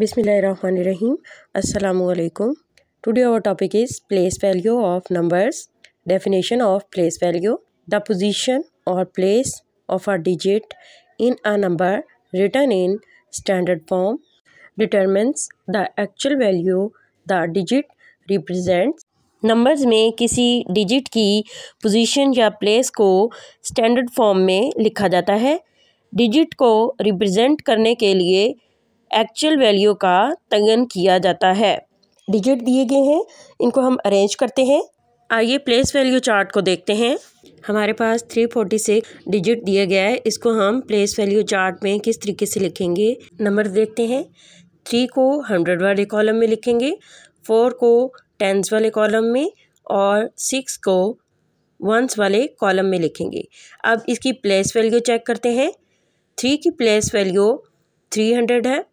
बिसमीम् अलकुम today our topic is place value of numbers definition of place value the position और place of a digit in a number written in standard form determines the actual value the digit represents numbers में किसी digit की position या place को standard form में लिखा जाता है डिजिट को रिप्रेजेंट करने के लिए एक्चुअल वैल्यू का तयन किया जाता है डिजिट दिए गए हैं इनको हम अरेंज करते हैं आइए प्लेस वैल्यू चार्ट को देखते हैं हमारे पास 346 डिजिट दिया गया है इसको हम प्लेस वैल्यू चार्ट में किस तरीके से लिखेंगे नंबर देखते हैं थ्री को हंड्रेड वाले कॉलम में लिखेंगे फोर को टेंस वाले कॉलम में और सिक्स को वंस वाले कॉलम में लिखेंगे अब इसकी प्लेस वैल्यू चेक करते हैं थ्री की प्लेस वैल्यू थ्री हंड्रेड है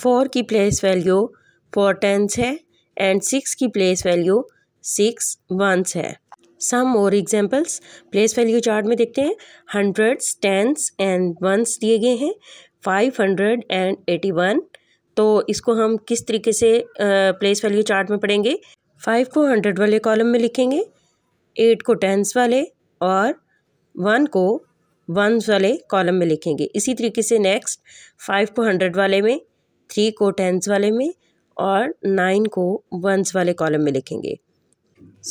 फोर की प्लेस वैल्यू फोर टेंस है एंड सिक्स की प्लेस वैल्यू सिक्स वंस है सम और एग्जाम्पल्स प्लेस वैल्यू चार्ट में देखते हैं हंड्रेड्स टेंस एंड वंस दिए गए हैं five hundred and eighty one तो इसको हम किस तरीके से प्लेस वैल्यू चार्ट में पढ़ेंगे फाइव को हंड्रेड वाले कॉलम में लिखेंगे एट को टेंस वाले और वन को वंस वाले कॉलम में लिखेंगे इसी तरीके से नेक्स्ट फाइव को हंड्रेड वाले में थ्री को टेंस वाले में और नाइन को वंस वाले कॉलम में लिखेंगे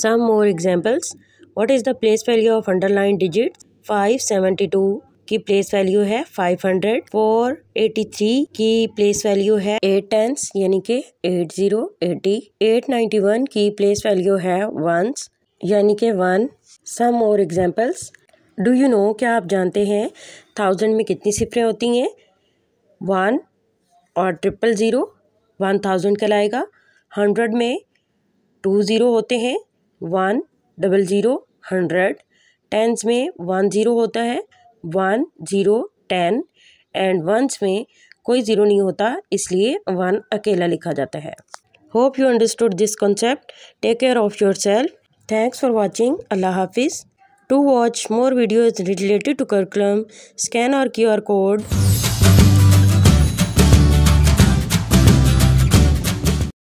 some more examples what is the place value of underline digit five seventy two की प्लेस वैल्यू है five hundred four eighty three की प्लेस वैल्यू है एट टेंस यानी कि eight zero eighty eight ninety one की place value है ones यानी कि one some more examples do you know क्या आप जानते हैं थाउजेंड में कितनी सिफरें होती हैं वन और ट्रिपल ज़ीरो वन थाउजेंड कहलाएगा हंड्रेड में टू ज़ीरो होते हैं one double zero hundred tens में वन ज़ीरो होता है one zero ten and ones में कोई ज़ीरो नहीं होता इसलिए वन अकेला लिखा जाता है hope you understood this concept take care of yourself thanks for watching अल्लाह हाफिज़ watch more videos related to curriculum scan scan Q R code